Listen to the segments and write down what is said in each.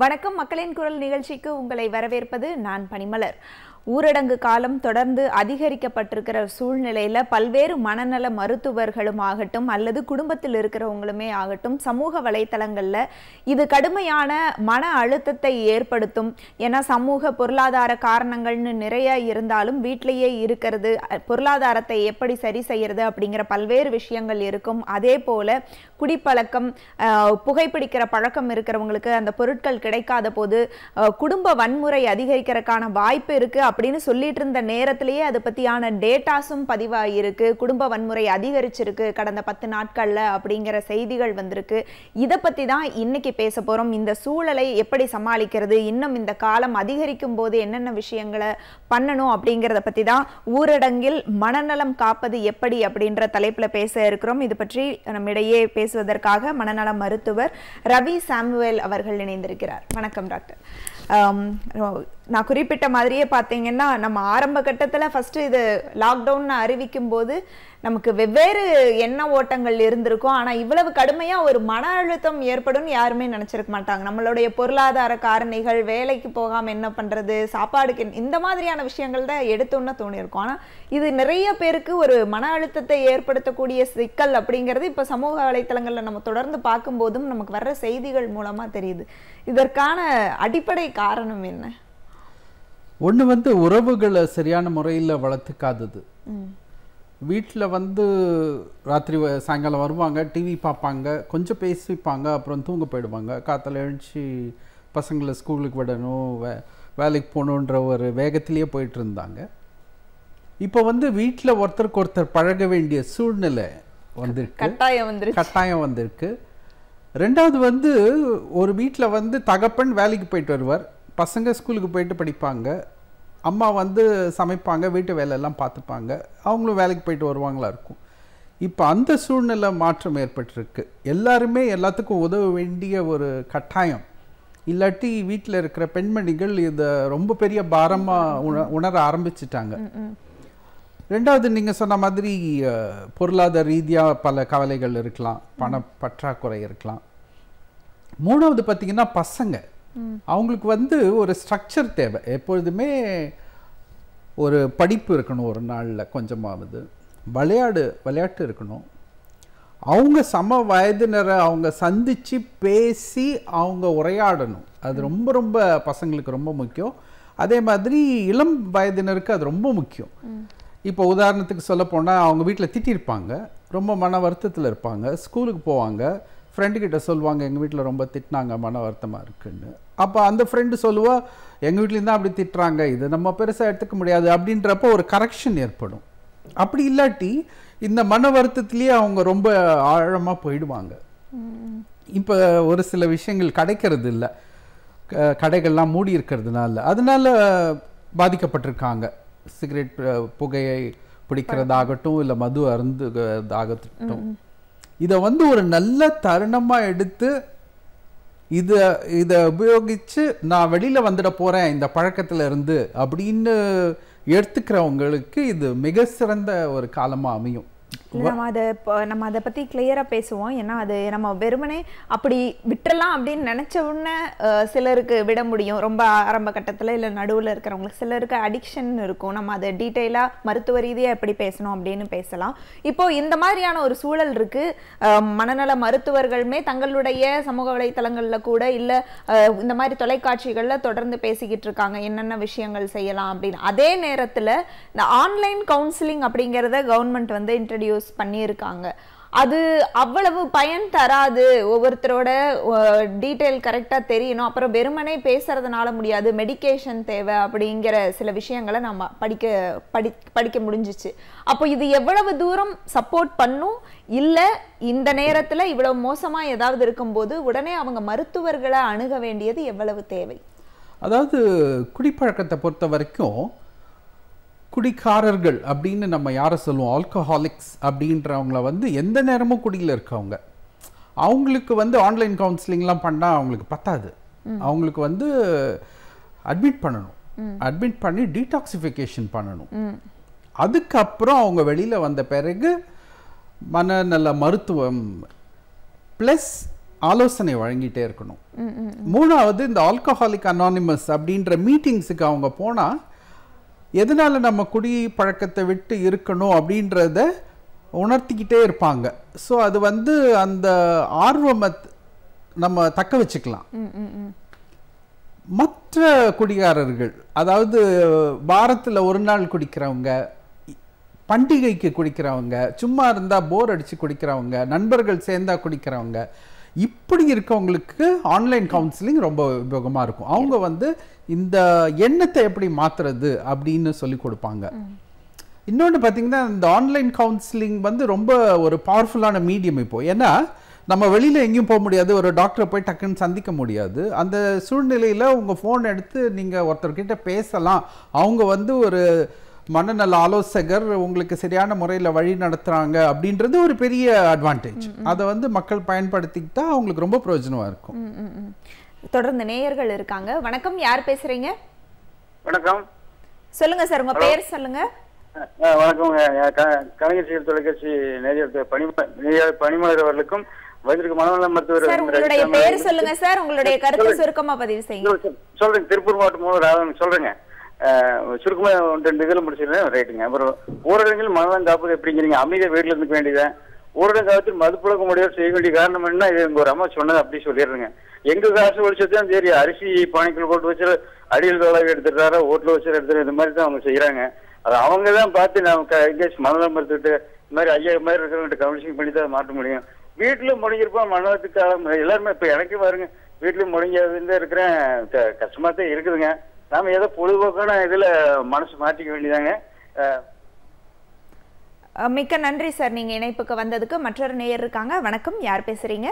வணக்கம் மக்களின் குரல் நிகழ்ச்சிக்கு உங்களை வரவேற்பது நான் பனிமலர் ஊரடங்கு காலம் தொடர்ந்து அதிகரிக்கப்பட்டிருக்கிற சூழ்நிலையில் பல்வேறு மனநல மருத்துவர்களும் ஆகட்டும் அல்லது குடும்பத்தில் இருக்கிறவங்களுமே ஆகட்டும் சமூக வலைத்தளங்களில் இது கடுமையான மன அழுத்தத்தை ஏற்படுத்தும் ஏன்னா சமூக பொருளாதார காரணங்கள்னு நிறைய இருந்தாலும் வீட்டிலேயே இருக்கிறது பொருளாதாரத்தை எப்படி சரி செய்கிறது அப்படிங்கிற பல்வேறு விஷயங்கள் இருக்கும் அதே போல் குடிப்பழக்கம் புகைப்பிடிக்கிற பழக்கம் இருக்கிறவங்களுக்கு அந்த பொருட்கள் கிடைக்காத போது குடும்ப வன்முறை அதிகரிக்கிறதுக்கான வாய்ப்பு இருக்குது அப்படின்னு சொல்லிட்டு இருந்த நேரத்திலேயே அதை பற்றியான டேட்டாஸும் பதிவாகிருக்கு குடும்ப வன்முறை அதிகரிச்சிருக்கு கடந்த பத்து நாட்களில் அப்படிங்கிற செய்திகள் வந்திருக்கு இதை பற்றி தான் இன்னைக்கு பேச போகிறோம் இந்த சூழலை எப்படி சமாளிக்கிறது இன்னும் இந்த காலம் அதிகரிக்கும் போது என்னென்ன விஷயங்களை பண்ணணும் அப்படிங்கிறத பற்றி தான் ஊரடங்கில் மனநலம் காப்பது எப்படி அப்படின்ற தலைப்பில் பேச இருக்கிறோம் இது பற்றி நம்மிடையே பேச பேசுவதற்காக மனநல மருத்துவர் ரவி சாமுவேல் அவர்கள் இணைந்திருக்கிறார் வணக்கம் டாக்டர் நான் குறிப்பிட்ட மாதிரியே பார்த்தீங்கன்னா நம்ம ஆரம்ப கட்டத்தில் ஃபஸ்ட்டு இது லாக்டவுன் அறிவிக்கும் போது நமக்கு வெவ்வேறு எண்ண ஓட்டங்கள் இருந்திருக்கும் ஆனால் இவ்வளவு கடுமையாக ஒரு மன அழுத்தம் ஏற்படும் யாருமே நினச்சிருக்க மாட்டாங்க நம்மளுடைய பொருளாதார காரணிகள் வேலைக்கு போகாமல் என்ன பண்ணுறது சாப்பாடுக்கு இந்த மாதிரியான விஷயங்கள் தான் எடுத்தோன்னு தோணியிருக்கும் ஆனால் இது நிறைய பேருக்கு ஒரு மன அழுத்தத்தை ஏற்படுத்தக்கூடிய சிக்கல் அப்படிங்கிறது இப்போ சமூக வலைத்தளங்களில் நம்ம தொடர்ந்து பார்க்கும்போதும் நமக்கு வர்ற செய்திகள் மூலமாக தெரியுது இதற்கான அடிப்படை காரணம் என்ன ஒன்று வந்து உறவுகளை சரியான முறையில் வளர்த்துக்காதது வீட்டில் வந்து ராத்திரி சாயங்காலம் வருவாங்க டிவி பார்ப்பாங்க கொஞ்சம் பேசிப்பாங்க அப்புறம் தூங்க போயிடுவாங்க காற்றுல எழுந்துச்சி பசங்களை ஸ்கூலுக்கு விடணும் வே வேலைக்கு போகணுன்ற ஒரு வேகத்திலேயே போயிட்டு இருந்தாங்க இப்போ வந்து வீட்டில் ஒருத்தருக்கு ஒருத்தர் பழக வேண்டிய சூழ்நிலை வந்திருக்கு கட்டாயம் வந்துருக்கு கட்டாயம் வந்திருக்கு ரெண்டாவது வந்து ஒரு வீட்டில் வந்து தகப்பன் வேலைக்கு போயிட்டு வருவார் பசங்க ஸ்கூலுக்கு போயிட்டு படிப்பாங்க அம்மா வந்து சமைப்பாங்க வீட்டு வேலையெல்லாம் பார்த்துப்பாங்க அவங்களும் வேலைக்கு போயிட்டு வருவாங்களா இருக்கும் இப்போ அந்த சூழ்நிலை மாற்றம் ஏற்பட்டிருக்கு எல்லாருமே எல்லாத்துக்கும் உதவ வேண்டிய ஒரு கட்டாயம் இல்லாட்டி வீட்டில் இருக்கிற பெண்மணிகள் இதை ரொம்ப பெரிய பாரமாக உண உணர ஆரம்பிச்சிட்டாங்க ரெண்டாவது நீங்கள் சொன்ன மாதிரி பொருளாதார ரீதியாக பல கவலைகள் இருக்கலாம் பண பற்றாக்குறை இருக்கலாம் மூணாவது பார்த்தீங்கன்னா பசங்க அவங்களுக்கு வந்து ஒரு ஸ்ட்ரக்சர் தேவை எப்பொழுதுமே ஒரு படிப்பு இருக்கணும் ஒரு நாளில் கொஞ்சமாவது விளையாடு விளையாட்டு இருக்கணும் அவங்க சம வயதினரை அவங்க சந்தித்து பேசி அவங்க உரையாடணும் அது ரொம்ப ரொம்ப பசங்களுக்கு ரொம்ப முக்கியம் அதே மாதிரி இளம் வயதினருக்கு அது ரொம்ப முக்கியம் இப்போ உதாரணத்துக்கு சொல்ல போனால் அவங்க வீட்டில் திட்டிருப்பாங்க ரொம்ப மன வருத்தத்தில் இருப்பாங்க ஸ்கூலுக்கு போவாங்க ஃப்ரெண்டுக்கிட்ட சொல்லுவாங்க எங்கள் வீட்டில் ரொம்ப திட்டினாங்க மன வருத்தமாக இருக்குன்னு அப்போ அந்த ஃப்ரெண்டு சொல்லுவா எங்கள் தான் அப்படி திட்டுறாங்க இது நம்ம பெருசாக எடுத்துக்க முடியாது அப்படின்றப்ப ஒரு கரெக்ஷன் ஏற்படும் அப்படி இல்லாட்டி இந்த மன வருத்தத்துலேயே அவங்க ரொம்ப ஆழமாக போயிடுவாங்க இப்போ ஒரு சில விஷயங்கள் கிடைக்கிறது இல்லை கடைகள்லாம் மூடி இருக்கிறதுனால அதனால் பாதிக்கப்பட்டிருக்காங்க சிகரெட் புகையை பிடிக்கிறதாகட்டும் இல்லை மது அருந்துதாகட்டும் இதை வந்து ஒரு நல்ல தருணமாக எடுத்து இதை இதை உபயோகித்து நான் வெளியில் வந்துட போகிறேன் இந்த பழக்கத்தில் இருந்து அப்படின்னு எடுத்துக்கிறவங்களுக்கு இது மிக சிறந்த ஒரு காலமாக அமையும் நம்ம அதை நம்ம அதை பற்றி கிளியராக பேசுவோம் ஏன்னா அது நம்ம வெறுமனே அப்படி விட்டுறலாம் அப்படின்னு நினச்ச உடனே சிலருக்கு விட முடியும் ரொம்ப ஆரம்ப கட்டத்தில் இல்லை நடுவில் இருக்கிறவங்களுக்கு சிலருக்கு அடிக்ஷன் இருக்கும் நம்ம அதை டீட்டெயிலாக மருத்துவ ரீதியாக எப்படி பேசணும் அப்படின்னு பேசலாம் இப்போது இந்த மாதிரியான ஒரு சூழல் இருக்குது மனநல மருத்துவர்களுமே தங்களுடைய சமூக வலைத்தளங்களில் கூட இல்லை இந்த மாதிரி தொலைக்காட்சிகளில் தொடர்ந்து பேசிக்கிட்டு இருக்காங்க என்னென்ன விஷயங்கள் செய்யலாம் அப்படின்னு அதே நேரத்தில் இந்த ஆன்லைன் கவுன்சிலிங் அப்படிங்கிறத கவர்மெண்ட் வந்து இன்ட்ரடியூஸ் யூஸ் பண்ணியிருக்காங்க அது அவ்வளவு பயன் தராது ஒவ்வொருத்தரோட டீட்டெயில் கரெக்டாக தெரியணும் அப்புறம் வெறுமனே பேசுறதுனால முடியாது மெடிக்கேஷன் தேவை அப்படிங்கிற சில விஷயங்களை நம்ம படிக்க படி படிக்க முடிஞ்சிச்சு அப்போ இது எவ்வளவு தூரம் சப்போர்ட் பண்ணும் இல்லை இந்த நேரத்தில் இவ்வளோ மோசமாக ஏதாவது இருக்கும்போது உடனே அவங்க மருத்துவர்களை அணுக வேண்டியது எவ்வளவு தேவை அதாவது குடிப்பழக்கத்தை பொறுத்த வரைக்கும் குடிக்காரர்கள் அப்படின்னு நம்ம யாரை சொல்லுவோம் ஆல்கஹாலிக்ஸ் அப்படின்றவங்கள வந்து எந்த நேரமும் குடியில் இருக்கவங்க அவங்களுக்கு வந்து ஆன்லைன் கவுன்சிலிங்லாம் பண்ணால் அவங்களுக்கு பத்தாது அவங்களுக்கு வந்து அட்மிட் பண்ணணும் அட்மிட் பண்ணி டீடாக்சிஃபிகேஷன் பண்ணணும் அதுக்கப்புறம் அவங்க வெளியில் வந்த பிறகு மனநல மருத்துவம் ப்ளஸ் ஆலோசனை வழங்கிட்டே இருக்கணும் மூணாவது இந்த ஆல்கஹாலிக் அனானிமஸ் அப்படின்ற மீட்டிங்ஸுக்கு அவங்க போனால் எதனால் நம்ம குடி பழக்கத்தை விட்டு இருக்கணும் அப்படின்றத உணர்த்திக்கிட்டே இருப்பாங்க ஸோ அது வந்து அந்த ஆர்வமை நம்ம தக்க வச்சுக்கலாம் மற்ற குடிகாரர்கள் அதாவது வாரத்தில் ஒரு நாள் குடிக்கிறவங்க பண்டிகைக்கு குடிக்கிறவங்க சும்மா இருந்தால் போர் அடித்து குடிக்கிறவங்க நண்பர்கள் சேர்ந்தா குடிக்கிறவங்க இப்படி இருக்கவங்களுக்கு ஆன்லைன் கவுன்சிலிங் ரொம்ப உபயோகமாக இருக்கும் அவங்க வந்து இந்த எண்ணத்தை எப்படி மாற்றுறது அப்படின்னு சொல்லி கொடுப்பாங்க இன்னொன்று பார்த்தீங்கன்னா இந்த ஆன்லைன் கவுன்சிலிங் வந்து ரொம்ப ஒரு பவர்ஃபுல்லான மீடியம் இப்போது ஏன்னா நம்ம வெளியில் எங்கேயும் போக முடியாது ஒரு டாக்டரை போய் டக்குன்னு சந்திக்க முடியாது அந்த சூழ்நிலையில் உங்கள் ஃபோன் எடுத்து நீங்கள் ஒருத்தர்கிட்ட பேசலாம் அவங்க வந்து ஒரு மனநல ஆலோசகர் உங்களுக்கு சரியான முறையில் வழி நடத்துகிறாங்க அப்படின்றது ஒரு பெரிய அட்வான்டேஜ் அதை வந்து மக்கள் பயன்படுத்திக்கிட்டா அவங்களுக்கு ரொம்ப பிரயோஜனமாக இருக்கும் தொடர்ந்து நேயர்கள் இருக்காங்க வணக்கம் யார் பேசுறீங்க வணக்கம் சொல்லுங்க சார் உங்க பேர் சொல்லுங்க வணக்கம் கலைஞர் செயல் தொலைக்காட்சி நேயர் பணி அவர்களுக்கும் வயதிற்கு மனநல மருத்துவர் உங்களுடைய பேர் சொல்லுங்க சார் உங்களுடைய கருத்து சுருக்கமா பதிவு செய்யுங்க சொல்றேன் திருப்பூர் மாவட்டம் சொல்றேங்க சுருக்கமாக ஒன்று ரெண்டு இதில் முடிச்சிருந்தேன் ரைட்டுங்க அப்புறம் ஊரடங்கில் மனதான் காப்பது எப்படிங்கிறீங்க அமைதியாக வீட்டில் இருந்துக்க வேண்டியதான் ஊரடங்கு காலத்தில் மதுப்புழக்க முடியாது செய்ய வேண்டிய காரணம் என்ன இது எங்க ஒரு அம்மா சொன்னது அப்படி சொல்லிடுறேங்க எங்க காசு ஒழிச்சதான் சரி அரிசி பானைக்குள் போட்டு வச்சு அடியில் வேலை எடுத்துடுறாரு ஓட்டில் வச்சு எடுத்துட்டு இந்த மாதிரி தான் அவங்க செய்யறாங்க அது அவங்க தான் பார்த்து நம்ம எங்கேயாச்சும் மனநலம் மறுத்துட்டு இந்த மாதிரி ஐயா மாதிரி இருக்கிறவங்க கவுன்சிலிங் பண்ணி தான் மாற்ற முடியும் வீட்டுல முடிஞ்சிருப்போம் மனநலத்துக்காக எல்லாருமே இப்ப எனக்கு பாருங்க வீட்டுல முடிஞ்சதுல இருக்கிறேன் கஷ்டமா தான் இருக்குதுங்க நாம ஏதோ பொழுதுபோக்கான இதுல மனசு மாற்றிக்க வேண்டியதாங்க மிக்க நன்றி சார் நீங்க இணைப்புக்கு வந்ததுக்கு மற்றொரு நேயர் இருக்காங்க வணக்கம் யார் பேசுறீங்க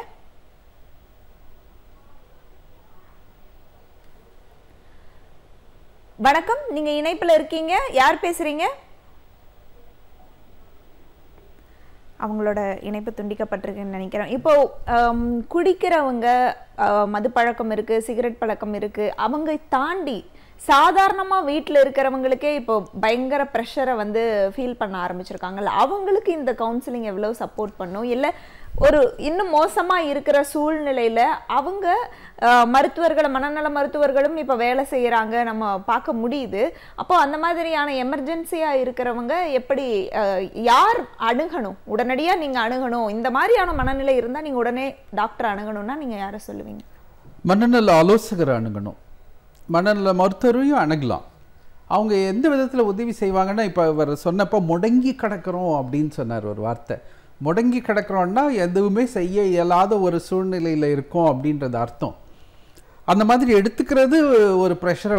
வணக்கம் நீங்க இணைப்புல இருக்கீங்க யார் பேசுறீங்க அவங்களோட இணைப்பு துண்டிக்கப்பட்டிருக்குன்னு நினைக்கிறேன் இப்போ குடிக்கிறவங்க மது பழக்கம் இருக்கு சிகரெட் பழக்கம் இருக்கு அவங்க தாண்டி சாதாரணமாக வீட்டில் இருக்கிறவங்களுக்கே இப்போ பயங்கர ப்ரெஷரை வந்து ஃபீல் பண்ண ஆரம்பிச்சிருக்காங்கல்ல அவங்களுக்கு இந்த கவுன்சிலிங் எவ்வளோ சப்போர்ட் பண்ணும் இல்லை ஒரு இன்னும் மோசமாக இருக்கிற சூழ்நிலையில் அவங்க மருத்துவர்கள் மனநல மருத்துவர்களும் இப்போ வேலை செய்கிறாங்க நம்ம பார்க்க முடியுது அப்போ அந்த மாதிரியான எமர்ஜென்சியாக இருக்கிறவங்க எப்படி யார் அணுகணும் உடனடியாக நீங்கள் அணுகணும் இந்த மாதிரியான மனநிலை இருந்தால் நீங்கள் உடனே டாக்டர் அணுகணும்னா நீங்கள் யாரை சொல்லுவீங்க மனநல ஆலோசகர் அணுகணும் மனநல மருத்துவரையும் அணுகலாம் அவங்க எந்த விதத்தில் உதவி செய்வாங்கன்னா இப்போ இவர் சொன்னப்போ முடங்கி கிடக்கிறோம் அப்படின்னு சொன்னார் ஒரு வார்த்தை முடங்கி கிடக்கிறோன்னா எதுவுமே செய்ய இயலாத ஒரு சூழ்நிலையில் இருக்கும் அப்படின்றது அர்த்தம் அந்த மாதிரி எடுத்துக்கிறது ஒரு ப்ரெஷரை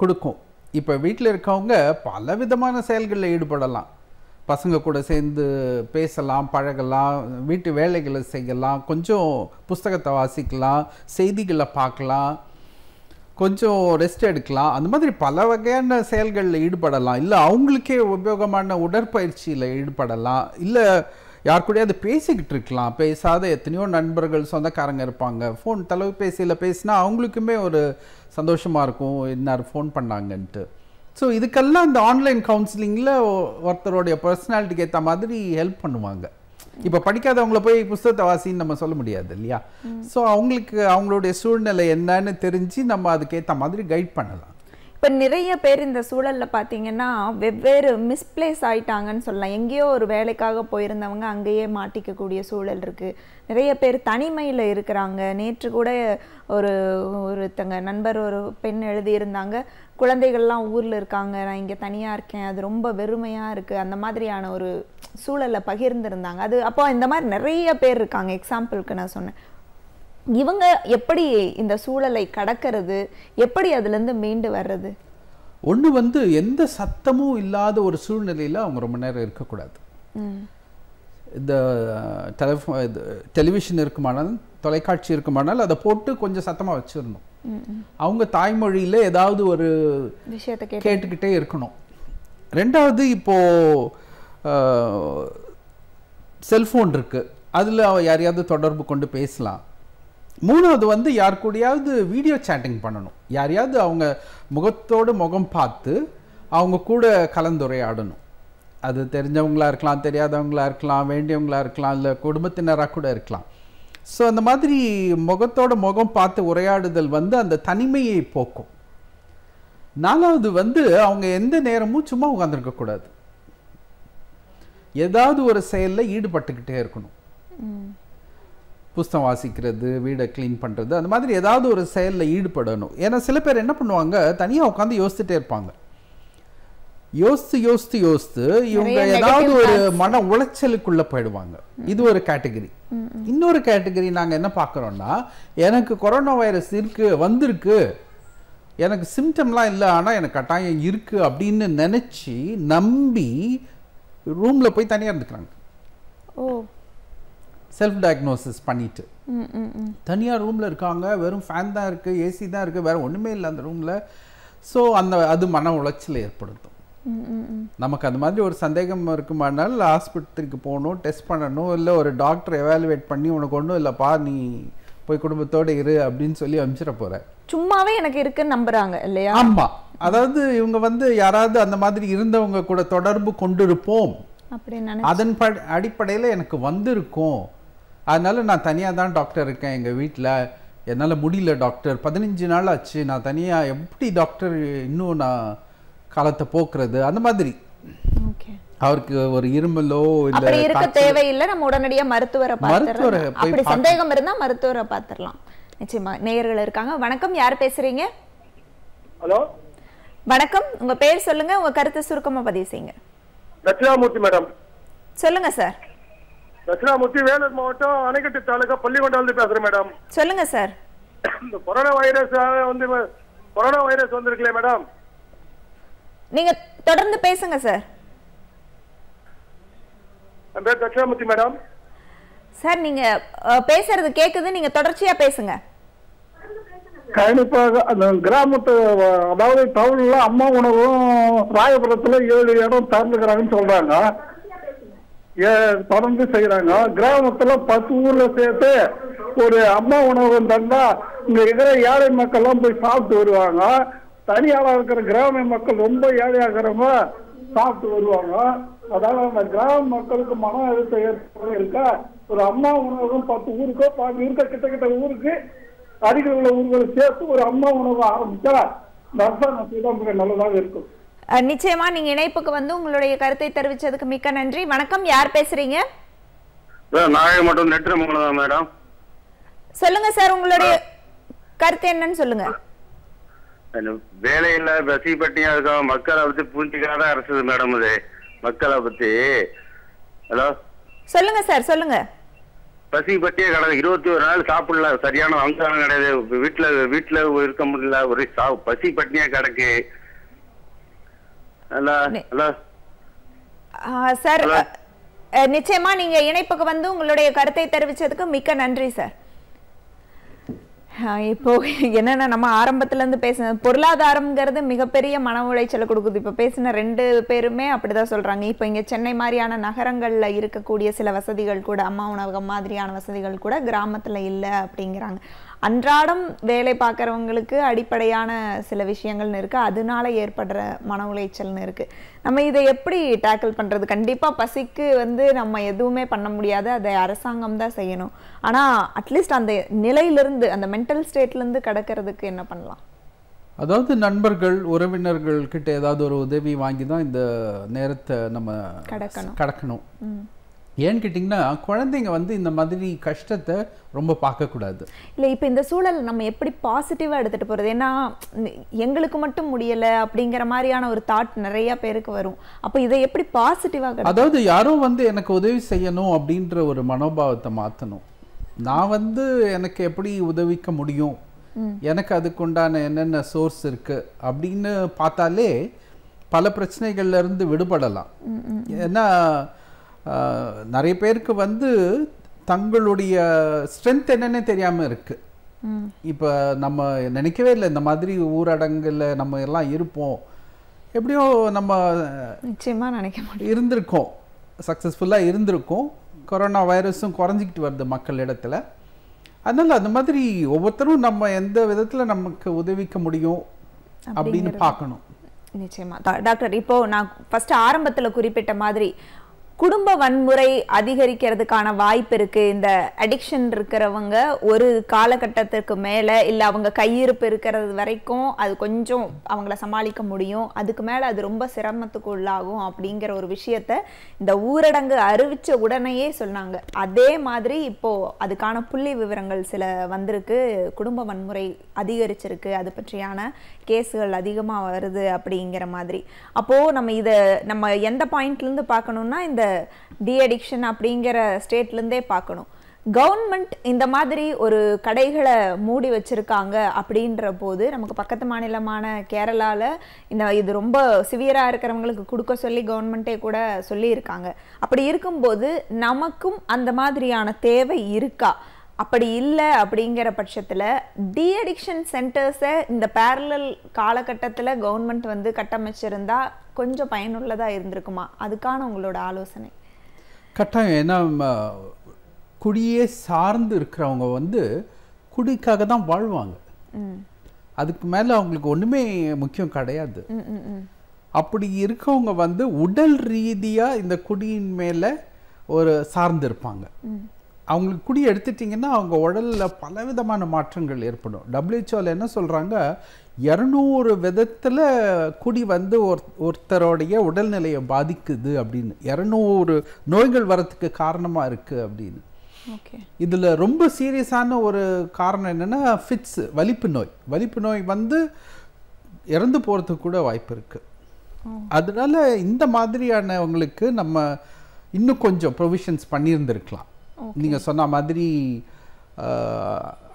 கொடுக்கும் இப்போ வீட்டில் இருக்கவங்க பல விதமான செயல்களில் ஈடுபடலாம் பசங்க கூட சேர்ந்து பேசலாம் பழகலாம் வீட்டு வேலைகளை செய்யலாம் கொஞ்சம் புஸ்தகத்தை வாசிக்கலாம் செய்திகளை பார்க்கலாம் கொஞ்சம் ரெஸ்ட் எடுக்கலாம் அந்த மாதிரி பல வகையான செயல்களில் ஈடுபடலாம் இல்லை அவங்களுக்கே உபயோகமான உடற்பயிற்சியில் ஈடுபடலாம் இல்லை யார் அது பேசிக்கிட்டு இருக்கலாம் பேசாத எத்தனையோ நண்பர்கள் சொந்தக்காரங்க இருப்பாங்க ஃபோன் பேசியில் பேசினா அவங்களுக்குமே ஒரு சந்தோஷமாக இருக்கும் என்ன ஃபோன் பண்ணாங்கன்ட்டு ஸோ இதுக்கெல்லாம் இந்த ஆன்லைன் கவுன்சிலிங்கில் ஒருத்தருடைய பர்சனாலிட்டிக்கு ஏற்ற மாதிரி ஹெல்ப் பண்ணுவாங்க இப்போ படிக்காதவங்கள போய் புஸ்தகத்தை வாசின்னு நம்ம சொல்ல முடியாது இல்லையா ஸோ அவங்களுக்கு அவங்களுடைய சூழ்நிலை என்னன்னு தெரிஞ்சு நம்ம அதுக்கேற்ற மாதிரி கைட் பண்ணலாம் இப்போ நிறைய பேர் இந்த சூழலில் பார்த்தீங்கன்னா வெவ்வேறு மிஸ்பிளேஸ் ஆயிட்டாங்கன்னு சொல்லலாம் எங்கேயோ ஒரு வேலைக்காக போயிருந்தவங்க அங்கேயே மாட்டிக்கக்கூடிய சூழல் இருக்குது நிறைய பேர் தனிமையில் இருக்கிறாங்க நேற்று கூட ஒரு ஒருத்தங்க நண்பர் ஒரு பெண் எழுதியிருந்தாங்க குழந்தைகள்லாம் ஊரில் இருக்காங்க நான் இங்கே தனியாக இருக்கேன் அது ரொம்ப வெறுமையாக இருக்குது அந்த மாதிரியான ஒரு சூழலை பகிர்ந்துருந்தாங்க அது அப்போ இந்த மாதிரி நிறைய பேர் இருக்காங்க எக்ஸாம்பிளுக்கு நான் சொன்னேன் இவங்க எப்படி இந்த சூழலை கடக்கிறது எப்படி அதுலேருந்து மீண்டு வர்றது ஒன்று வந்து எந்த சத்தமும் இல்லாத ஒரு சூழ்நிலையில் அவங்க ரொம்ப நேரம் இருக்கக்கூடாது இந்த இது டெலிவிஷன் இருக்குமானாலும் தொலைக்காட்சி இருக்குமானாலும் அதை போட்டு கொஞ்சம் சத்தமாக வச்சுருந்தோம் அவங்க தாய்மொழியில் ஏதாவது ஒரு விஷயத்தை கேட்டுக்கிட்டே இருக்கணும் ரெண்டாவது இப்போது செல்ஃபோன் இருக்குது அதில் யாரையாவது தொடர்பு கொண்டு பேசலாம் மூணாவது வந்து யார் கூடயாவது வீடியோ சேட்டிங் பண்ணணும் யாரையாவது அவங்க முகத்தோடு முகம் பார்த்து அவங்க கூட கலந்துரையாடணும் அது தெரிஞ்சவங்களாக இருக்கலாம் தெரியாதவங்களாக இருக்கலாம் வேண்டியவங்களாக இருக்கலாம் இல்லை குடும்பத்தினராக கூட இருக்கலாம் ஸோ அந்த மாதிரி முகத்தோட முகம் பார்த்து உரையாடுதல் வந்து அந்த தனிமையை போக்கும் நாலாவது வந்து அவங்க எந்த நேரமும் சும்மா உட்காந்துருக்கக்கூடாது ஏதாவது ஒரு செயலில் ஈடுபட்டுக்கிட்டே இருக்கணும் புஸ்தம் வாசிக்கிறது வீடை க்ளீன் பண்ணுறது அந்த மாதிரி ஏதாவது ஒரு செயலில் ஈடுபடணும் ஏன்னா சில பேர் என்ன பண்ணுவாங்க தனியாக உட்காந்து யோசிச்சுட்டே இருப்பாங்க யோசித்து யோசித்து யோசித்து இவங்க ஏதாவது ஒரு மன உளைச்சலுக்குள்ளே போயிடுவாங்க இது ஒரு கேட்டகரி இன்னொரு கேட்டகரி நாங்கள் என்ன பார்க்குறோன்னா எனக்கு கொரோனா வைரஸ் இருக்குது வந்திருக்கு எனக்கு சிம்டம்லாம் இல்லை ஆனால் எனக்கு கட்டாயம் இருக்குது அப்படின்னு நினச்சி நம்பி ரூமில் போய் தனியாக இருந்துக்கிறாங்க ஓ செல்ஃப் டயக்னோசிஸ் பண்ணிட்டு தனியாக ரூமில் இருக்காங்க வெறும் ஃபேன் தான் இருக்குது ஏசி தான் இருக்குது வேறு ஒன்றுமே இல்லை அந்த ரூமில் ஸோ அந்த அது மன உளைச்சல் ஏற்படுத்தும் நமக்கு அந்த மாதிரி ஒரு சந்தேகம் இருக்குமானால் ஆஸ்பத்திரிக்கு போகணும் டெஸ்ட் பண்ணணும் இல்லை ஒரு டாக்டர் எவாலுவேட் பண்ணி உனக்கு ஒன்றும் இல்லைப்பா நீ போய் குடும்பத்தோடு இரு அப்படின்னு சொல்லி அனுப்பிச்சிட போகிற சும்மாவே எனக்கு இருக்குன்னு நம்புறாங்க இல்லையா ஆமாம் அதாவது இவங்க வந்து யாராவது அந்த மாதிரி இருந்தவங்க கூட தொடர்பு கொண்டிருப்போம் அதன் அடிப்படையில் எனக்கு வந்திருக்கும் அதனால் நான் தனியாக தான் டாக்டர் இருக்கேன் எங்கள் வீட்டில் என்னால் முடியல டாக்டர் பதினஞ்சு நாள் ஆச்சு நான் தனியாக எப்படி டாக்டர் இன்னும் நான் காலத்தை போக்குறது அந்த மாதிரி அவருக்கு ஒரு இருமலோ இல்ல இருக்க தேவையில்லை நம்ம உடனடியாக மருத்துவரை மருத்துவரை அப்படி சந்தேகம் இருந்தா மருத்துவரை பார்த்துடலாம் நிச்சயமா நேயர்கள் இருக்காங்க வணக்கம் யார் பேசுறீங்க ஹலோ வணக்கம் உங்க பேர் சொல்லுங்க உங்க கருத்து சுருக்கமா பதிவு செய்யுங்க தட்சிணாமூர்த்தி மேடம் சொல்லுங்க சார் தட்சிணாமூர்த்தி வேலூர் மாவட்டம் அணைக்கட்டு தாலுகா பள்ளிக்கொண்டாலிருந்து பேசுறேன் மேடம் சொல்லுங்க சார் இந்த கொரோனா வைரஸ் வந்து கொரோனா வைரஸ் வந்திருக்கல மேடம் நீங்க தொடர்ந்து பேசுங்க சார் என் பேர் தட்சிணாமூர்த்தி மேடம் சார் நீங்க பேசுறது கேக்குது நீங்க தொடர்ச்சியா பேசுங்க கண்டிப்பாக கிராமத்து அதாவது டவுன்ல அம்மா உணவும் ராயபுரத்துல ஏழு இடம் திறந்துக்கிறாங்கன்னு சொல்றாங்க தொடர்ந்து செய்யறாங்க கிராமத்துல பத்து ஊர்ல சேர்த்து ஒரு அம்மா உணவகம் தந்தா இங்க இருக்கிற ஏழை மக்கள் எல்லாம் போய் சாப்பிட்டு வருவாங்க தனியாளா இருக்கிற கிராம மக்கள் ரொம்ப ஏழையாகிறவங்க சாப்பிட்டு வருவாங்க அதனால அந்த கிராம மக்களுக்கு மன அழுத்த ஏற்பட இருக்கா ஒரு அம்மா உணவகம் பத்து ஊருக்கோ பாதி இருக்க கிட்ட கிட்ட ஊருக்கு அருகில் உள்ள ஊர்களை சேர்த்து ஒரு அம்மா உணவு ஆரம்பிச்சா நர்சா நம்ம நல்லதாக இருக்கும் நிச்சயமா நீங்க இணைப்புக்கு வந்து உங்களுடைய கருத்தை தெரிவிச்சதுக்கு மிக்க நன்றி வணக்கம் யார் பேசுறீங்க நாகப்பட்டினம் நெற்றிமங்கலம் மேடம் சொல்லுங்க சார் உங்களுடைய கருத்து என்னன்னு சொல்லுங்க வேலையில பசி பட்டியா இருக்கும் மக்களை பத்தி புரிஞ்சுக்காத அரசு மேடம் இது மக்களை பத்தி ஹலோ சொல்லுங்க சார் சொல்லுங்க பசி பட்டியே கிடையாது இருபத்தி ஒரு நாள் சாப்பிடல சரியான அம்சம் கிடையாது வீட்டுல வீட்டுல இருக்க முடியல ஒரு சா பசி பட்டினியா கிடக்கு சார் நிச்சயமா நீங்க இணைப்புக்கு வந்து உங்களுடைய கருத்தை தெரிவிச்சதுக்கு மிக்க நன்றி சார் இப்போ என்னென்னா நம்ம ஆரம்பத்துலேருந்து பேசின பொருளாதாரம்ங்கிறது மிகப்பெரிய மன உளைச்சலை கொடுக்குது இப்போ பேசின ரெண்டு பேருமே அப்படி தான் சொல்கிறாங்க இப்போ இங்கே சென்னை மாதிரியான நகரங்களில் இருக்கக்கூடிய சில வசதிகள் கூட அம்மா உணவகம் மாதிரியான வசதிகள் கூட கிராமத்தில் இல்லை அப்படிங்கிறாங்க அன்றாடம் வேலை பார்க்குறவங்களுக்கு அடிப்படையான சில விஷயங்கள்னு இருக்குது அதனால ஏற்படுற மன உளைச்சல்னு இருக்குது நம்ம இதை எப்படி டேக்கிள் பண்ணுறது கண்டிப்பாக பசிக்கு வந்து நம்ம எதுவுமே பண்ண முடியாது அதை அரசாங்கம் தான் செய்யணும் ஆனால் அட்லீஸ்ட் அந்த நிலையிலிருந்து அந்த மென்டல் ஸ்டேட்லேருந்து கிடக்கிறதுக்கு என்ன பண்ணலாம் அதாவது நண்பர்கள் உறவினர்கள் கிட்ட ஏதாவது ஒரு உதவி வாங்கி தான் இந்த நேரத்தை நம்ம கடக்கணும் கடக்கணும் ஏன்னு கேட்டிங்கன்னா குழந்தைங்க வந்து இந்த மாதிரி கஷ்டத்தை ரொம்ப பார்க்கக்கூடாது இல்லை இப்போ இந்த சூழல் நம்ம எப்படி பாசிட்டிவாக எடுத்துகிட்டு போகிறது ஏன்னா எங்களுக்கு மட்டும் முடியலை அப்படிங்கிற மாதிரியான ஒரு தாட் நிறைய பேருக்கு வரும் அப்போ இதை எப்படி பாசிட்டிவாக அதாவது யாரோ வந்து எனக்கு உதவி செய்யணும் அப்படின்ற ஒரு மனோபாவத்தை மாற்றணும் நான் வந்து எனக்கு எப்படி உதவிக்க முடியும் எனக்கு அதுக்குண்டான என்னென்ன சோர்ஸ் இருக்கு அப்படின்னு பார்த்தாலே பல பிரச்சனைகள்ல இருந்து விடுபடலாம் ஏன்னா நிறைய பேருக்கு வந்து தங்களுடைய ஸ்ட்ரென்த் என்னன்னே தெரியாமல் இருக்கு இப்போ நம்ம நினைக்கவே இல்லை இந்த மாதிரி ஊரடங்கில் நம்ம எல்லாம் இருப்போம் எப்படியோ நம்ம நிச்சயமாக நினைக்க மாட்டோம் இருந்திருக்கோம் சக்ஸஸ்ஃபுல்லாக இருந்திருக்கோம் கொரோனா வைரஸும் குறைஞ்சிக்கிட்டு வருது மக்கள் இடத்துல அதனால் அந்த மாதிரி ஒவ்வொருத்தரும் நம்ம எந்த விதத்தில் நமக்கு உதவிக்க முடியும் அப்படின்னு பார்க்கணும் நிச்சயமா டாக்டர் இப்போ நான் ஃபர்ஸ்ட் ஆரம்பத்தில் குறிப்பிட்ட மாதிரி குடும்ப வன்முறை அதிகரிக்கிறதுக்கான வாய்ப்பு இருக்குது இந்த அடிக்ஷன் இருக்கிறவங்க ஒரு காலகட்டத்திற்கு மேலே இல்லை அவங்க கையிருப்பு இருக்கிறது வரைக்கும் அது கொஞ்சம் அவங்கள சமாளிக்க முடியும் அதுக்கு மேலே அது ரொம்ப சிரமத்துக்கு உள்ளாகும் அப்படிங்கிற ஒரு விஷயத்த இந்த ஊரடங்கு அறிவித்த உடனேயே சொன்னாங்க அதே மாதிரி இப்போது அதுக்கான புள்ளி விவரங்கள் சில வந்திருக்கு குடும்ப வன்முறை அதிகரிச்சிருக்கு அது பற்றியான கேஸுகள் அதிகமாக வருது அப்படிங்கிற மாதிரி அப்போது நம்ம இதை நம்ம எந்த பாயிண்ட்லேருந்து பார்க்கணுன்னா இந்த டி அடிக்ஷன் அப்படிங்கிற ஸ்டேட்லேருந்தே பார்க்கணும் கவர்மெண்ட் இந்த மாதிரி ஒரு கடைகளை மூடி வச்சுருக்காங்க அப்படின்ற போது நமக்கு பக்கத்து மாநிலமான கேரளாவில் இந்த இது ரொம்ப சிவியராக இருக்கிறவங்களுக்கு கொடுக்க சொல்லி கவர்மெண்ட்டே கூட சொல்லியிருக்காங்க அப்படி இருக்கும்போது நமக்கும் அந்த மாதிரியான தேவை இருக்கா அப்படி இல்லை அப்படிங்கிற பட்சத்தில் டி அடிக்ஷன் சென்டர்ஸை இந்த பேரலல் காலகட்டத்தில் கவர்மெண்ட் வந்து கட்டமைச்சிருந்தா கொஞ்சம் பயனுள்ளதாக இருந்திருக்குமா அதுக்கான உங்களோட ஆலோசனை கட்டாயம் ஏன்னா குடியே சார்ந்து இருக்கிறவங்க வந்து குடிக்காக தான் வாழ்வாங்க அதுக்கு மேலே அவங்களுக்கு ஒன்றுமே முக்கியம் கிடையாது அப்படி இருக்கவங்க வந்து உடல் ரீதியாக இந்த குடியின் மேலே ஒரு சார்ந்து இருப்பாங்க அவங்களுக்கு குடி எடுத்துட்டிங்கன்னா அவங்க உடலில் பலவிதமான மாற்றங்கள் ஏற்படும் டபிள்யூஹெச்ஓவில் என்ன சொல்கிறாங்க இரநூறு விதத்தில் குடி வந்து ஒரு ஒருத்தருடைய உடல்நிலையை பாதிக்குது அப்படின்னு இரநூறு நோய்கள் வரத்துக்கு காரணமாக இருக்குது அப்படின்னு இதில் ரொம்ப சீரியஸான ஒரு காரணம் என்னென்னா ஃபிட்ஸ் வலிப்பு நோய் வலிப்பு நோய் வந்து இறந்து போகிறதுக்கு கூட வாய்ப்பு இருக்குது அதனால் இந்த மாதிரியானவங்களுக்கு நம்ம இன்னும் கொஞ்சம் ப்ரொவிஷன்ஸ் பண்ணியிருந்துருக்கலாம் நீங்கள் சொன்ன மாதிரி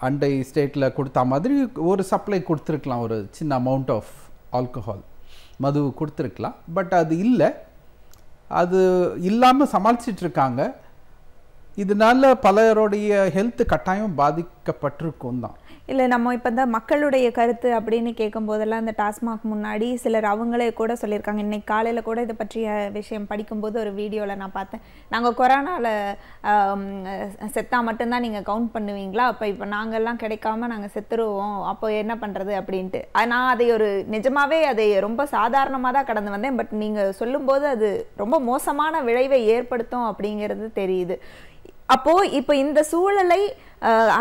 அண்டை ஸ்டேட்டில் கொடுத்தா மாதிரி ஒரு சப்ளை கொடுத்துருக்கலாம் ஒரு சின்ன அமௌண்ட் ஆஃப் ஆல்கஹால் மது கொடுத்துருக்கலாம் பட் அது இல்லை அது இல்லாமல் சமாளிச்சிட்ருக்காங்க இதனால் பலருடைய ஹெல்த் கட்டாயம் பாதி வைக்கப்பட்டிருக்கும் தான் இல்லை நம்ம இப்போ இந்த மக்களுடைய கருத்து அப்படின்னு கேட்கும் போதெல்லாம் இந்த டாஸ்மாக் முன்னாடி சிலர் அவங்களே கூட சொல்லியிருக்காங்க இன்னைக்கு காலையில் கூட இதை பற்றிய விஷயம் படிக்கும்போது ஒரு வீடியோவில் நான் பார்த்தேன் நாங்கள் கொரோனாவில் செத்தா மட்டும்தான் நீங்கள் கவுண்ட் பண்ணுவீங்களா அப்போ இப்போ நாங்கள்லாம் கிடைக்காம நாங்கள் செத்துருவோம் அப்போ என்ன பண்ணுறது அப்படின்ட்டு நான் அதை ஒரு நிஜமாகவே அதை ரொம்ப சாதாரணமாக தான் கடந்து வந்தேன் பட் நீங்கள் சொல்லும்போது அது ரொம்ப மோசமான விளைவை ஏற்படுத்தும் அப்படிங்கிறது தெரியுது அப்போது இப்போ இந்த சூழலை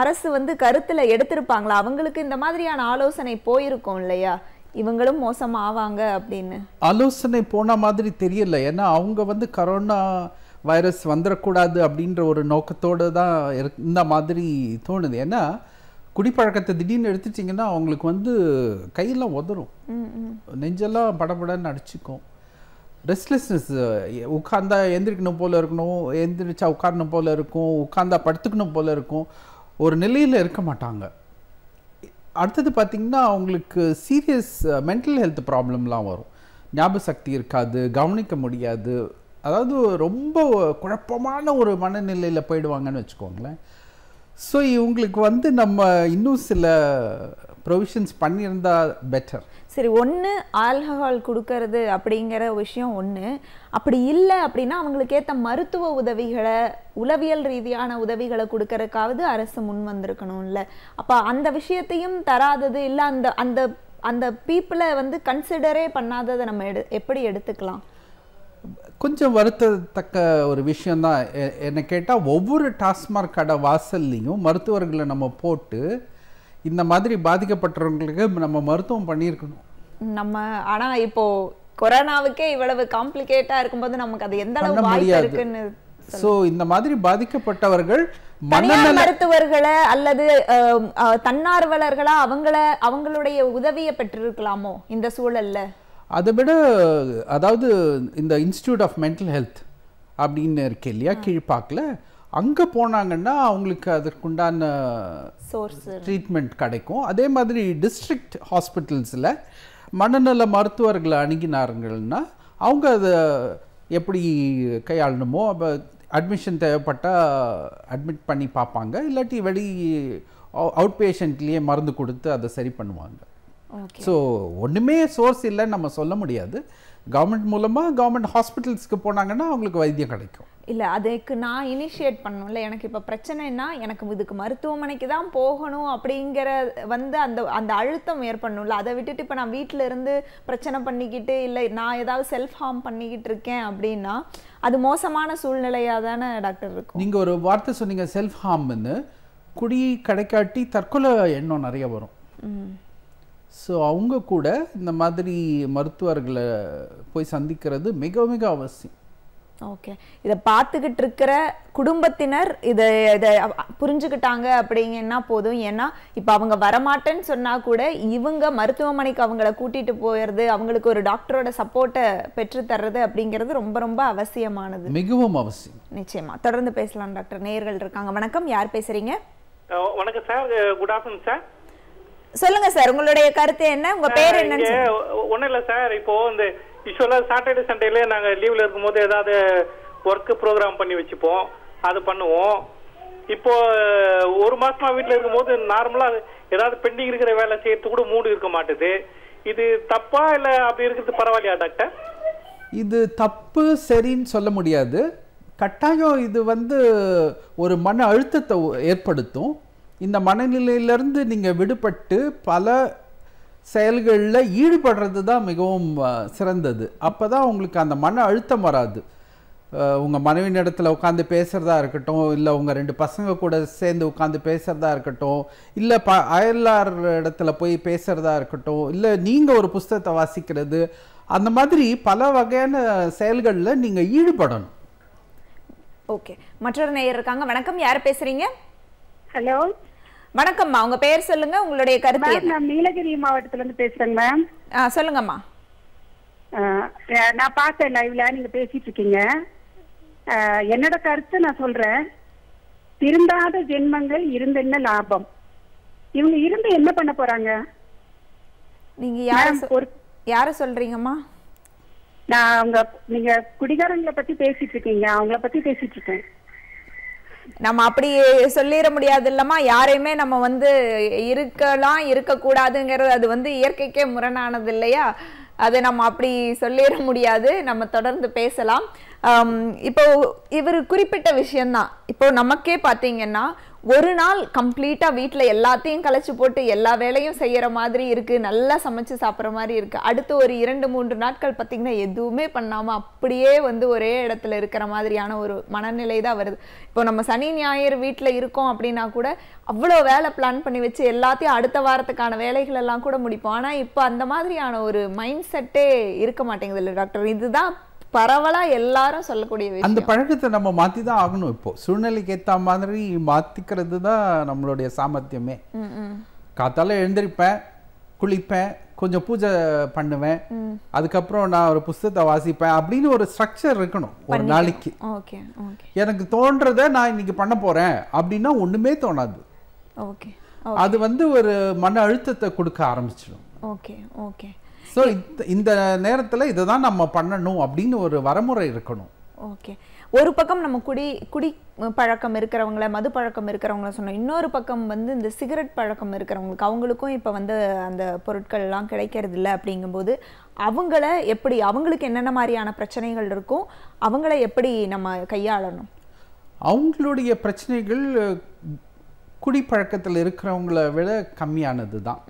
அரசு வந்து கருத்தில் எடுத்திருப்பாங்களா அவங்களுக்கு இந்த மாதிரியான ஆலோசனை போயிருக்கோம் இல்லையா இவங்களும் மோசம் ஆவாங்க அப்படின்னு ஆலோசனை போன மாதிரி தெரியல ஏன்னா அவங்க வந்து கரோனா வைரஸ் வந்துடக்கூடாது அப்படின்ற ஒரு நோக்கத்தோடு தான் இந்த மாதிரி தோணுது ஏன்னா குடிப்பழக்கத்தை திடீர்னு எடுத்துட்டிங்கன்னா அவங்களுக்கு வந்து கையெல்லாம் உதறும் நெஞ்செல்லாம் படபடன்னு அடிச்சுக்கும் ரெஸ்ட்லெஸ்னஸ் உட்காந்தா எந்திரிக்கணும் போல் இருக்கணும் எந்திரிச்சா உட்காரணும் போல் இருக்கும் உட்காந்தா படுத்துக்கணும் போல் இருக்கும் ஒரு நிலையில் இருக்க மாட்டாங்க அடுத்தது பார்த்திங்கன்னா அவங்களுக்கு சீரியஸ் மென்டல் ஹெல்த் ப்ராப்ளம்லாம் வரும் ஞாபக சக்தி இருக்காது கவனிக்க முடியாது அதாவது ரொம்ப குழப்பமான ஒரு மனநிலையில் போயிடுவாங்கன்னு வச்சுக்கோங்களேன் ஸோ இவங்களுக்கு வந்து நம்ம இன்னும் சில ப்ரொவிஷன்ஸ் பண்ணியிருந்தா பெட்டர் சரி ஒன்று ஆல்கஹால் கொடுக்கறது அப்படிங்கிற விஷயம் ஒன்று அப்படி இல்லை அப்படின்னா அவங்களுக்கு ஏற்ற மருத்துவ உதவிகளை உளவியல் ரீதியான உதவிகளை கொடுக்கறதுக்காவது அரசு முன் வந்திருக்கணும்ல அப்போ அந்த விஷயத்தையும் தராதது இல்லை அந்த அந்த அந்த பீப்புளை வந்து கன்சிடரே பண்ணாததை நம்ம எடு எப்படி எடுத்துக்கலாம் கொஞ்சம் வருத்தத்தக்க ஒரு விஷயந்தான் என்னை கேட்டால் ஒவ்வொரு டாஸ்மாக் கடை வாசல்லையும் மருத்துவர்களை நம்ம போட்டு இந்த மாதிரி பாதிக்கப்பட்டவங்களுக்கு நம்ம மருத்துவம் பண்ணியிருக்கணும் நம்ம ஆனால் இப்போ கொரோனாவுக்கே இவ்வளவு காம்ப்ளிகேட்டாக இருக்கும்போது நமக்கு அது எந்த அளவு இருக்குன்னு சோ இந்த மாதிரி பாதிக்கப்பட்டவர்கள் தனியார் மருத்துவர்களை அல்லது தன்னார்வலர்களா அவங்கள அவங்களுடைய உதவியை பெற்றிருக்கலாமோ இந்த சூழல்ல அதை விட அதாவது இந்த இன்ஸ்டியூட் ஆஃப் மென்டல் ஹெல்த் அப்படின்னு இருக்கு இல்லையா கீழ்பாக்கில் அங்கே போனாங்கன்னா அவங்களுக்கு அதற்குண்டான ட்ரீட்மெண்ட் கிடைக்கும் அதே மாதிரி டிஸ்ட்ரிக்ட் ஹாஸ்பிட்டல்ஸில் மனநல மருத்துவர்களை அணுகினார்கள்னா அவங்க அதை எப்படி கையாளணுமோ அப்போ அட்மிஷன் தேவைப்பட்டால் அட்மிட் பண்ணி பார்ப்பாங்க இல்லாட்டி வெளி அவுட் பேஷண்ட்லேயே மருந்து கொடுத்து அதை சரி பண்ணுவாங்க ஸோ ஒன்றுமே சோர்ஸ் இல்லைன்னு நம்ம சொல்ல முடியாது கவர்மெண்ட் மூலமாக கவர்மெண்ட் ஹாஸ்பிட்டல்ஸ்க்கு போனாங்கன்னா அவங்களுக்கு வைத்தியம் கிடைக்கும் இல்லை அதுக்கு நான் இனிஷியேட் பண்ணணும்ல எனக்கு இப்போ பிரச்சனைனா எனக்கு இதுக்கு மருத்துவமனைக்கு தான் போகணும் அப்படிங்கிற வந்து அந்த அந்த அழுத்தம் ஏற்படணும்ல அதை விட்டுட்டு இப்போ நான் வீட்டில் இருந்து பிரச்சனை பண்ணிக்கிட்டு இல்லை நான் ஏதாவது செல்ஃப் ஹார்ம் பண்ணிக்கிட்டு இருக்கேன் அப்படின்னா அது மோசமான சூழ்நிலையாக தானே டாக்டர் இருக்கும் நீங்கள் ஒரு வார்த்தை சொன்னீங்க செல்ஃப் ஹார்ம்னு குடி கடைக்காட்டி தற்கொலை எண்ணம் நிறைய வரும் ஸோ அவங்க கூட இந்த மாதிரி மருத்துவர்களை போய் சந்திக்கிறது மிக மிக அவசியம் ஓகே இதை பார்த்துக்கிட்டு இருக்கிற குடும்பத்தினர் இதை இதை புரிஞ்சுக்கிட்டாங்க அப்படிங்கன்னா போதும் ஏன்னா இப்போ அவங்க வரமாட்டேன்னு சொன்னால் கூட இவங்க மருத்துவமனைக்கு அவங்கள கூட்டிகிட்டு போயிடுறது அவங்களுக்கு ஒரு டாக்டரோட சப்போர்ட்டை பெற்றுத்தர்றது அப்படிங்கிறது ரொம்ப ரொம்ப அவசியமானது மிகவும் அவசியம் நிச்சயமாக தொடர்ந்து பேசலாம் டாக்டர் நேர்கள் இருக்காங்க வணக்கம் யார் பேசுகிறீங்க வணக்கம் சார் குட் ஆஃப்டர்நூன் சார் சொல்லுங்க சார் உங்களுடைய கருத்து என்ன உங்க பேர் என்ன ஒண்ணு இல்ல சார் இப்போ இந்த யூஸ்வலா சாட்டர்டே சண்டேல நாங்க லீவ்ல இருக்கும்போது ஏதாவது ஒர்க் ப்ரோக்ராம் பண்ணி வச்சுப்போம் அது பண்ணுவோம் இப்போ ஒரு மாசமா வீட்டுல போது நார்மலா ஏதாவது பெண்டிங் இருக்கிற வேலை செய்யறது கூட மூடு இருக்க மாட்டுது இது தப்பா இல்ல அப்படி இருக்கிறது பரவாயில்லையா டாக்டர் இது தப்பு சரின்னு சொல்ல முடியாது கட்டாயம் இது வந்து ஒரு மன அழுத்தத்தை ஏற்படுத்தும் இந்த மனநிலையிலேருந்து நீங்கள் விடுபட்டு பல செயல்களில் ஈடுபடுறது தான் மிகவும் சிறந்தது அப்போ தான் உங்களுக்கு அந்த மன அழுத்தம் வராது உங்கள் மனைவி இடத்துல உட்காந்து பேசுகிறதா இருக்கட்டும் இல்லை உங்கள் ரெண்டு பசங்க கூட சேர்ந்து உட்காந்து பேசுகிறதா இருக்கட்டும் இல்லை ப அயலார் இடத்துல போய் பேசுகிறதா இருக்கட்டும் இல்லை நீங்கள் ஒரு புஸ்தகத்தை வாசிக்கிறது அந்த மாதிரி பல வகையான செயல்களில் நீங்கள் ஈடுபடணும் ஓகே மற்றொரு நேயர் இருக்காங்க வணக்கம் யார் பேசுகிறீங்க ஹலோ வணக்கம்மா உங்க பேர் சொல்லுங்க உங்களுடைய கருத்து நான் நீலகிரி மாவட்டத்துல இருந்து பேசுறேங்க மேம் சொல்லுங்கம்மா நான் பார்த்தேன் லைவ்ல நீங்க பேசிட்டு இருக்கீங்க என்னோட கருத்து நான் சொல்றேன் திருந்தாத ஜென்மங்கள் இருந்த என்ன லாபம் இவங்க இருந்து என்ன பண்ண போறாங்க நீங்க யார யார சொல்றீங்கம்மா நான் அவங்க நீங்க குடிகாரங்களை பத்தி பேசிட்டு இருக்கீங்க அவங்கள பத்தி பேசிட்டு இருக்கேன் நம்ம அப்படி சொல்லிட முடியாது இல்லம்மா யாரையுமே நம்ம வந்து இருக்கலாம் இருக்கக்கூடாதுங்கிறது அது வந்து இயற்கைக்கே முரணானது இல்லையா அதை நம்ம அப்படி சொல்லிட முடியாது நம்ம தொடர்ந்து பேசலாம் இப்போ இவர் குறிப்பிட்ட விஷயம்தான் இப்போ நமக்கே பார்த்தீங்கன்னா ஒரு நாள் கம்ப்ளீட்டாக வீட்டில் எல்லாத்தையும் கலைச்சி போட்டு எல்லா வேலையும் செய்கிற மாதிரி இருக்குது நல்லா சமைச்சு சாப்பிட்ற மாதிரி இருக்குது அடுத்து ஒரு இரண்டு மூன்று நாட்கள் பார்த்திங்கன்னா எதுவுமே பண்ணாமல் அப்படியே வந்து ஒரே இடத்துல இருக்கிற மாதிரியான ஒரு மனநிலை தான் வருது இப்போ நம்ம சனி ஞாயிறு வீட்டில் இருக்கோம் அப்படின்னா கூட அவ்வளோ வேலை பிளான் பண்ணி வச்சு எல்லாத்தையும் அடுத்த வாரத்துக்கான வேலைகள் எல்லாம் கூட முடிப்போம் ஆனால் இப்போ அந்த மாதிரியான ஒரு மைண்ட் செட்டே இருக்க மாட்டேங்குது இல்லை டாக்டர் இதுதான் பரவலாக எல்லாரும் சொல்லக்கூடிய அந்த பழக்கத்தை நம்ம மாற்றி தான் ஆகணும் இப்போ சூழ்நிலைக்கு ஏற்ற மாதிரி மாற்றிக்கிறது தான் நம்மளுடைய சாமர்த்தியமே காத்தால எழுந்திருப்பேன் குளிப்பேன் கொஞ்சம் பூஜை பண்ணுவேன் அதுக்கப்புறம் நான் ஒரு புஸ்தகத்தை வாசிப்பேன் அப்படின்னு ஒரு ஸ்ட்ரக்சர் இருக்கணும் ஒரு நாளைக்கு எனக்கு தோன்றத நான் இன்னைக்கு பண்ண போறேன் அப்படின்னா ஒண்ணுமே தோணாது அது வந்து ஒரு மன அழுத்தத்தை கொடுக்க ஆரம்பிச்சிடும் ஓகே ஓகே ஸோ இந்த நேரத்தில் இதை தான் நம்ம பண்ணணும் அப்படின்னு ஒரு வரமுறை இருக்கணும் ஓகே ஒரு பக்கம் நம்ம குடி குடி பழக்கம் இருக்கிறவங்கள மது பழக்கம் இருக்கிறவங்கள சொன்னோம் இன்னொரு பக்கம் வந்து இந்த சிகரெட் பழக்கம் இருக்கிறவங்களுக்கு அவங்களுக்கும் இப்போ வந்து அந்த பொருட்கள்லாம் கிடைக்கிறது இல்லை அப்படிங்கும்போது அவங்கள எப்படி அவங்களுக்கு என்னென்ன மாதிரியான பிரச்சனைகள் இருக்கும் அவங்கள எப்படி நம்ம கையாளணும் அவங்களுடைய பிரச்சனைகள் குடிப்பழக்கத்தில் இருக்கிறவங்கள விட கம்மியானது தான்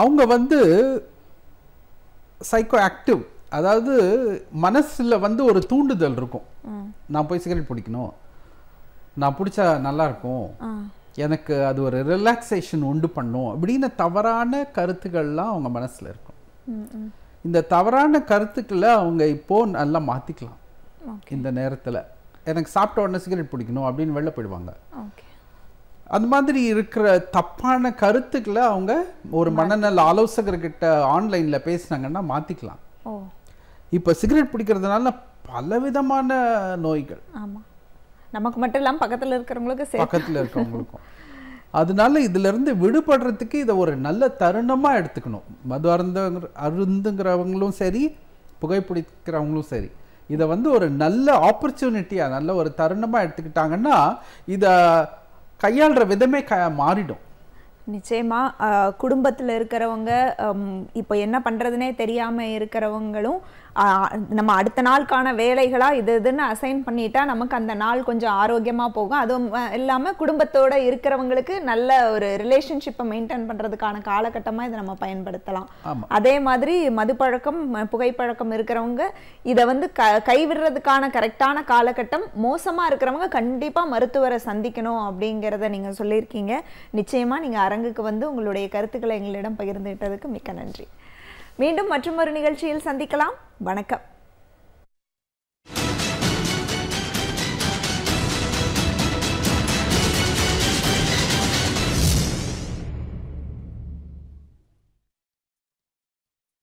அவங்க வந்து சைக்கோ ஆக்டிவ் அதாவது மனசில் வந்து ஒரு தூண்டுதல் இருக்கும் நான் போய் சிகரெட் பிடிக்கணும் நான் பிடிச்சா இருக்கும் எனக்கு அது ஒரு ரிலாக்ஸேஷன் உண்டு பண்ணும் அப்படின்னு தவறான கருத்துக்கள்லாம் அவங்க மனசில் இருக்கும் இந்த தவறான கருத்துக்களை அவங்க இப்போ நல்லா மாற்றிக்கலாம் இந்த நேரத்தில் எனக்கு சாப்பிட்ட உடனே சிகரெட் பிடிக்கணும் அப்படின்னு வெளில போயிடுவாங்க அந்த மாதிரி இருக்கிற தப்பான கருத்துக்களை அவங்க ஒரு மனநல ஆலோசகர்கிட்ட ஆன்லைனில் பேசுனாங்கன்னா மாற்றிக்கலாம் இப்போ சிகரெட் பிடிக்கிறதுனால பலவிதமான நோய்கள் ஆமாம் நமக்கு மட்டும் இல்லாமல் பக்கத்தில் இருக்கிறவங்களுக்கு பக்கத்தில் இருக்கிறவங்களுக்கும் அதனால இதுலேருந்து விடுபடுறதுக்கு இதை ஒரு நல்ல தருணமாக எடுத்துக்கணும் மது அருந்தங்கிற அருந்துங்கிறவங்களும் சரி புகைப்பிடிக்கிறவங்களும் சரி இதை வந்து ஒரு நல்ல ஆப்பர்ச்சுனிட்டியாக நல்ல ஒரு தருணமாக எடுத்துக்கிட்டாங்கன்னா இதை கையாளுற விதமே க மாறிடும் நிச்சயமாக குடும்பத்தில் இருக்கிறவங்க இப்போ என்ன பண்ணுறதுனே தெரியாமல் இருக்கிறவங்களும் நம்ம அடுத்த நாளுக்கான வேலைகளாக இது இதுன்னு அசைன் பண்ணிட்டா நமக்கு அந்த நாள் கொஞ்சம் ஆரோக்கியமாக போகும் அதுவும் இல்லாமல் குடும்பத்தோடு இருக்கிறவங்களுக்கு நல்ல ஒரு ரிலேஷன்ஷிப்பை மெயின்டைன் பண்ணுறதுக்கான காலகட்டமாக இதை நம்ம பயன்படுத்தலாம் அதே மாதிரி மதுப்பழக்கம் புகைப்பழக்கம் இருக்கிறவங்க இதை வந்து க கைவிடுறதுக்கான கரெக்டான காலகட்டம் மோசமாக இருக்கிறவங்க கண்டிப்பாக மருத்துவரை சந்திக்கணும் அப்படிங்கிறத நீங்கள் சொல்லியிருக்கீங்க நிச்சயமாக நீங்கள் அரை அரங்குக்கு வந்து உங்களுடைய கருத்துக்களை எங்களிடம் பகிர்ந்துகிட்டதுக்கு மிக்க நன்றி மீண்டும் மற்றொரு நிகழ்ச்சியில் சந்திக்கலாம் வணக்கம்